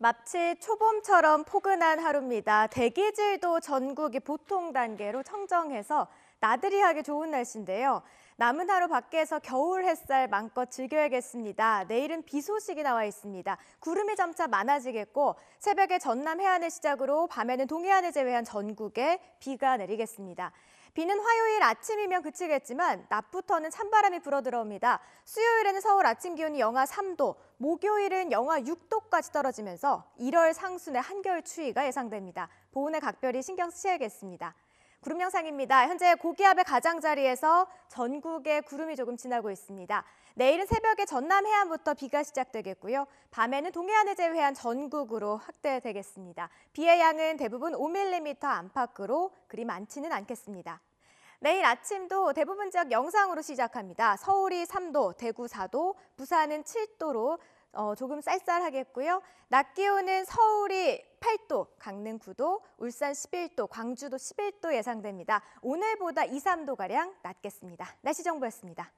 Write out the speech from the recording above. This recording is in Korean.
마치 초봄처럼 포근한 하루입니다. 대기질도 전국이 보통 단계로 청정해서 나들이하기 좋은 날씨인데요. 남은 하루 밖에서 겨울 햇살 마껏 즐겨야겠습니다. 내일은 비 소식이 나와 있습니다. 구름이 점차 많아지겠고 새벽에 전남 해안을 시작으로 밤에는 동해안을 제외한 전국에 비가 내리겠습니다. 비는 화요일 아침이면 그치겠지만 낮부터는 찬바람이 불어들어옵니다. 수요일에는 서울 아침 기온이 영하 3도, 목요일은 영하 6도까지 떨어지면서 1월 상순의 한겨울 추위가 예상됩니다. 보온에 각별히 신경 쓰셔야겠습니다. 구름 영상입니다. 현재 고기압의 가장자리에서 전국에 구름이 조금 지나고 있습니다. 내일은 새벽에 전남 해안부터 비가 시작되겠고요. 밤에는 동해안을 제외한 전국으로 확대되겠습니다. 비의 양은 대부분 5mm 안팎으로 그리 많지는 않겠습니다. 내일 아침도 대부분 지역 영상으로 시작합니다. 서울이 3도, 대구 4도, 부산은 7도로 어, 조금 쌀쌀하겠고요. 낮 기온은 서울이 8 강릉9도, 울산 11도, 광주도 11도 예상됩니다. 오늘보다 2, 3도가량 낮겠습니다. 날씨 정보였습니다.